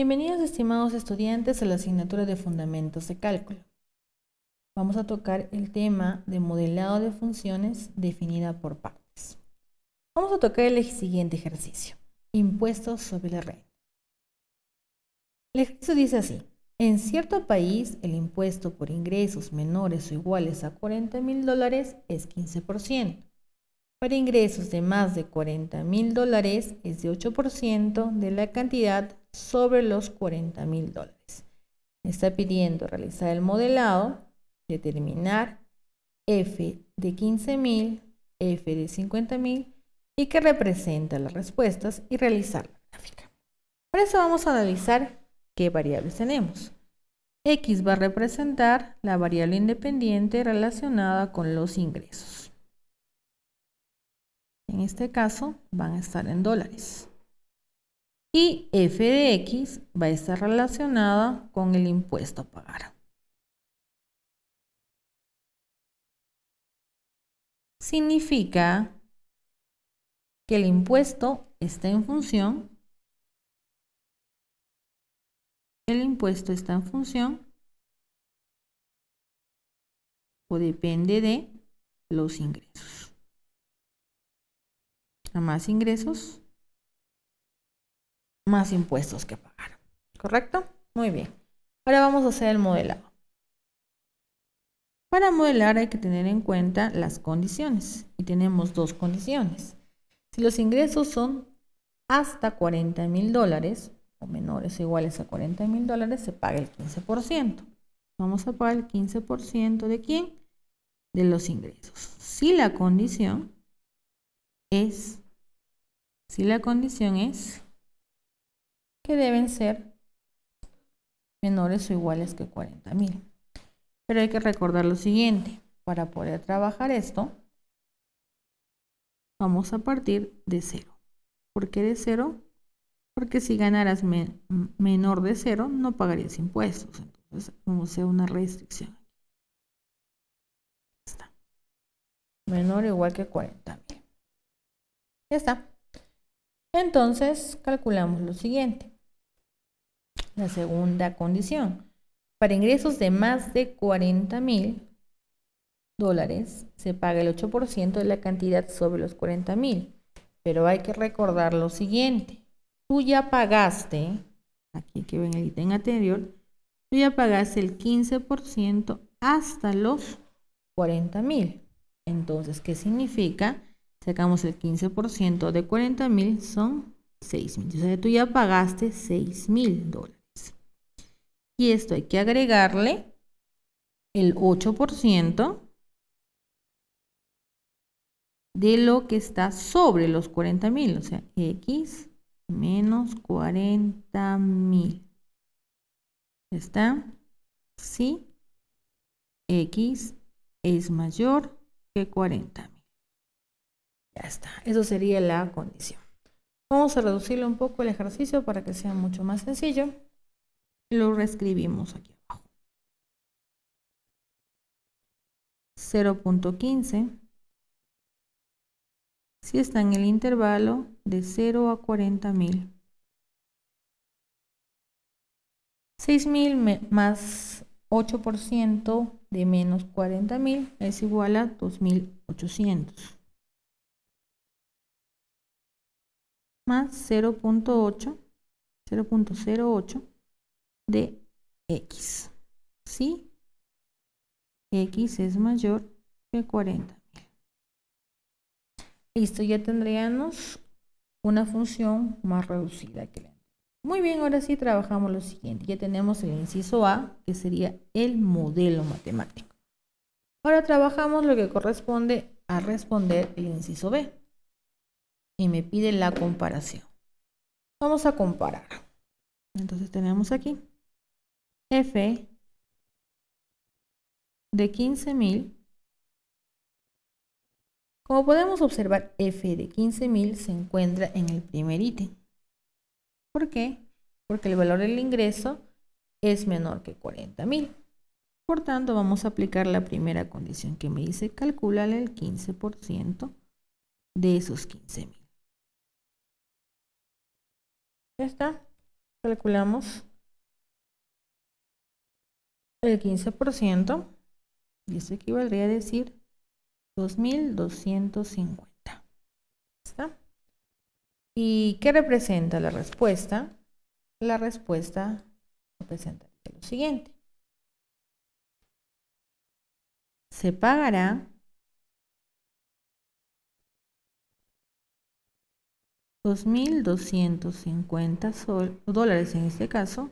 Bienvenidos estimados estudiantes a la asignatura de Fundamentos de Cálculo. Vamos a tocar el tema de modelado de funciones definida por partes. Vamos a tocar el siguiente ejercicio, impuestos sobre la red. El ejercicio dice así, en cierto país el impuesto por ingresos menores o iguales a 40 mil dólares es 15%. Para ingresos de más de 40 mil dólares es de 8% de la cantidad sobre los 40 mil dólares. Está pidiendo realizar el modelado, determinar F de 15 mil, F de 50 mil y que representa las respuestas y realizar la gráfica. por eso vamos a analizar qué variables tenemos. X va a representar la variable independiente relacionada con los ingresos. En este caso van a estar en dólares y f de x va a estar relacionada con el impuesto a pagar. Significa que el impuesto está en función, el impuesto está en función o depende de los ingresos. A más ingresos, más impuestos que pagar. ¿Correcto? Muy bien. Ahora vamos a hacer el modelado. Para modelar hay que tener en cuenta las condiciones y tenemos dos condiciones. Si los ingresos son hasta 40 mil dólares o menores o iguales a 40 mil dólares, se paga el 15%. Vamos a pagar el 15% de quién? De los ingresos. Si la condición es, si la condición es que deben ser menores o iguales que 40.000. Pero hay que recordar lo siguiente, para poder trabajar esto, vamos a partir de cero. ¿Por qué de cero? Porque si ganaras menor de cero, no pagarías impuestos. Entonces, vamos a una restricción. Está. Menor o igual que 40.000. Ya está. Entonces, calculamos lo siguiente la segunda condición. Para ingresos de más de 40 mil dólares se paga el 8% de la cantidad sobre los 40 mil. Pero hay que recordar lo siguiente. Tú ya pagaste, aquí que ven el ítem anterior, tú ya pagaste el 15% hasta los 40 mil. Entonces, ¿qué significa? Sacamos el 15% de 40 mil, son 6 mil. O sea, tú ya pagaste 6 mil dólares. Y esto hay que agregarle el 8% de lo que está sobre los 40.000, o sea, x menos 40.000. ¿Está? Sí, x es mayor que 40.000. Ya está, eso sería la condición. Vamos a reducirle un poco el ejercicio para que sea mucho más sencillo lo reescribimos aquí abajo. 0.15 si está en el intervalo de 0 a 40.000 6.000 más 8% de menos 40.000 es igual a 2.800. Más 0.8, 0.08 de X. ¿Sí? X es mayor que 40.000. Listo, ya tendríamos una función más reducida que la muy bien, ahora sí trabajamos lo siguiente. Ya tenemos el inciso A, que sería el modelo matemático. Ahora trabajamos lo que corresponde a responder el inciso B. Y me pide la comparación. Vamos a comparar. Entonces tenemos aquí F de 15.000. Como podemos observar, F de 15.000 se encuentra en el primer ítem. ¿Por qué? Porque el valor del ingreso es menor que 40.000. Por tanto, vamos a aplicar la primera condición que me dice, calcular el 15% de esos 15.000. Ya está. Calculamos el 15%, y eso equivaldría a decir 2.250. ¿Está? ¿Y qué representa la respuesta? La respuesta representa lo siguiente. Se pagará 2.250 dólares en este caso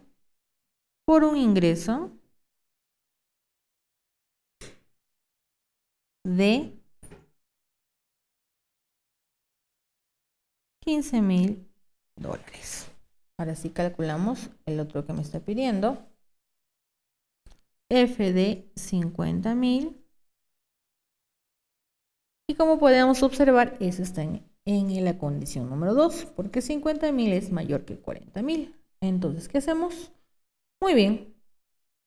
por un ingreso de 15 mil dólares. Ahora sí calculamos el otro que me está pidiendo. F de 50 mil. Y como podemos observar, eso está en, la condición número 2, porque 50 mil es mayor que 40 mil. Entonces, ¿qué hacemos? Muy bien,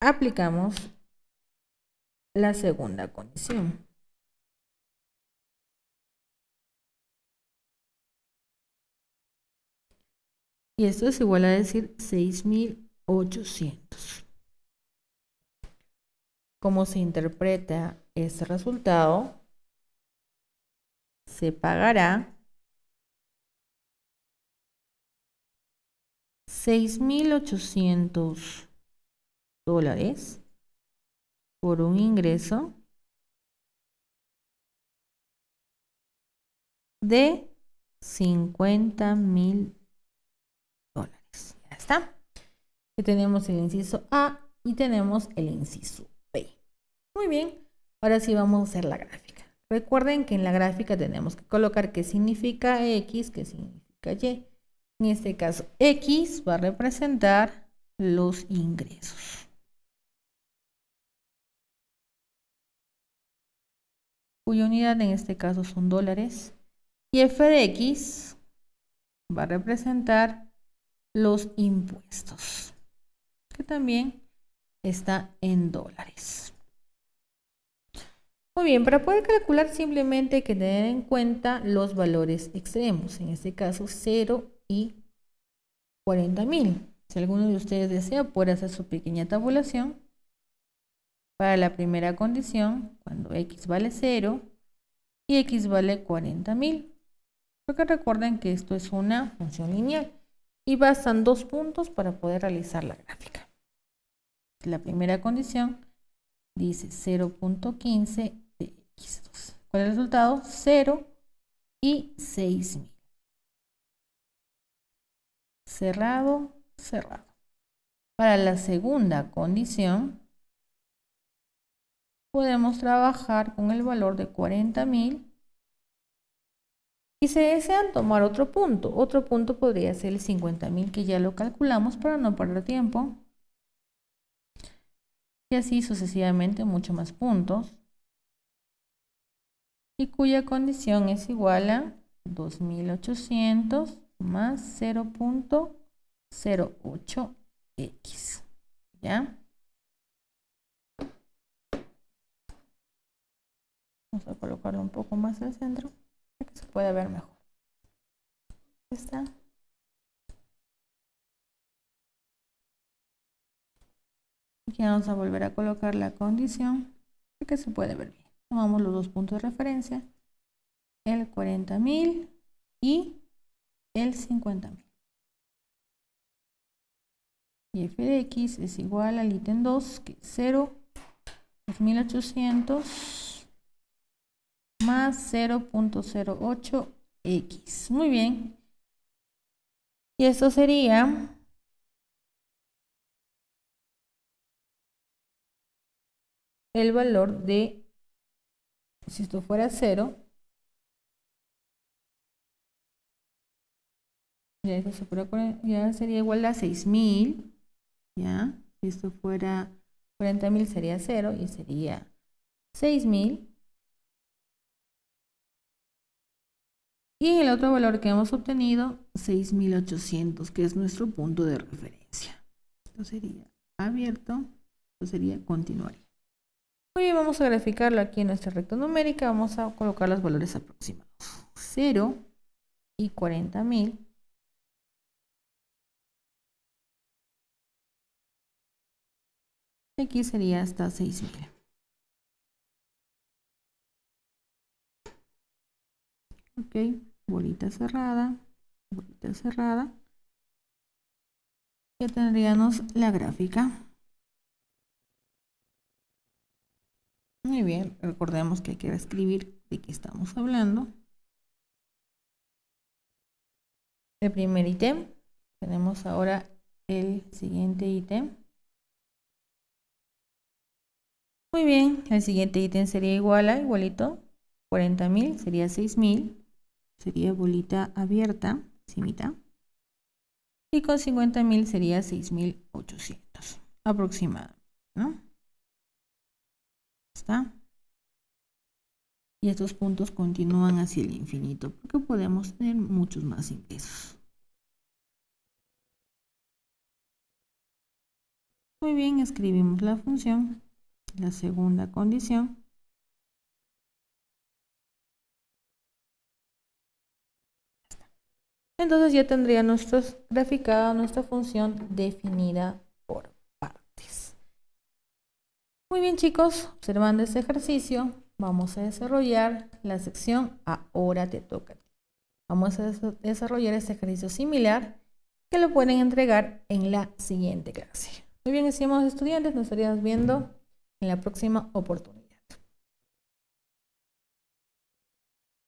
aplicamos la segunda condición. Y esto es igual a decir 6800. ¿Cómo se interpreta este resultado? Se pagará 6.800 dólares por un ingreso de 50 mil que tenemos el inciso A y tenemos el inciso B. Muy bien, ahora sí vamos a hacer la gráfica. Recuerden que en la gráfica tenemos que colocar qué significa X, qué significa Y. En este caso, X va a representar los ingresos. cuya unidad en este caso son dólares. Y f de x va a representar los impuestos, que también está en dólares. Muy bien, para poder calcular simplemente hay que tener en cuenta los valores extremos, en este caso 0 y 40.000. mil. Si alguno de ustedes desea, puede hacer su pequeña tabulación. Para la primera condición, cuando x vale 0 y x vale 40 mil. Porque recuerden que esto es una función lineal y bastan dos puntos para poder realizar la gráfica. La primera condición dice 0.15 de x2. ¿Cuál es el resultado? 0 y 6000. Cerrado, cerrado. Para la segunda condición, podemos trabajar con el valor de 40.000 y se desean tomar otro punto, otro punto podría ser el 50.000 que ya lo calculamos para no perder tiempo. Y así sucesivamente muchos más puntos. Y cuya condición es igual a 2800 más 0.08x. ¿Ya? Vamos a colocarlo un poco más al centro que se puede ver mejor. Está. Aquí vamos a volver a colocar la condición que se puede ver bien. Tomamos los dos puntos de referencia, el 40.000 y el 50.000. Y f de x es igual al ítem 2, que es 0, 2800 más 0.08x. Muy bien. Y esto sería... el valor de, si esto fuera 0, ya, ya sería igual a 6000, ya, si esto fuera 40.000 sería 0 y sería 6000 Y el otro valor que hemos obtenido, 6800, que es nuestro punto de referencia. Esto sería abierto, esto sería continuaría. Muy vamos a graficarlo aquí en nuestra recta numérica. Vamos a colocar los valores aproximados. 0 y 40.000. Y Aquí sería hasta 6.000. Okay bolita cerrada, bolita cerrada. Ya tendríamos la gráfica. Muy bien, recordemos que hay que escribir de qué estamos hablando. El primer ítem. Tenemos ahora el siguiente ítem. Muy bien, el siguiente ítem sería igual a igualito 40.000, sería 6.000 sería bolita abierta, cimita. Y con 50.000 sería 6.800 aproximadamente, ¿no? ¿Está? Y estos puntos continúan hacia el infinito porque podemos tener muchos más ingresos. Muy bien, escribimos la función, la segunda condición. Entonces ya tendría nuestro graficado, nuestra función definida por partes. Muy bien chicos, observando este ejercicio, vamos a desarrollar la sección Ahora te toca. Vamos a desarrollar este ejercicio similar que lo pueden entregar en la siguiente clase. Muy bien, estimados estudiantes, nos estaríamos viendo en la próxima oportunidad.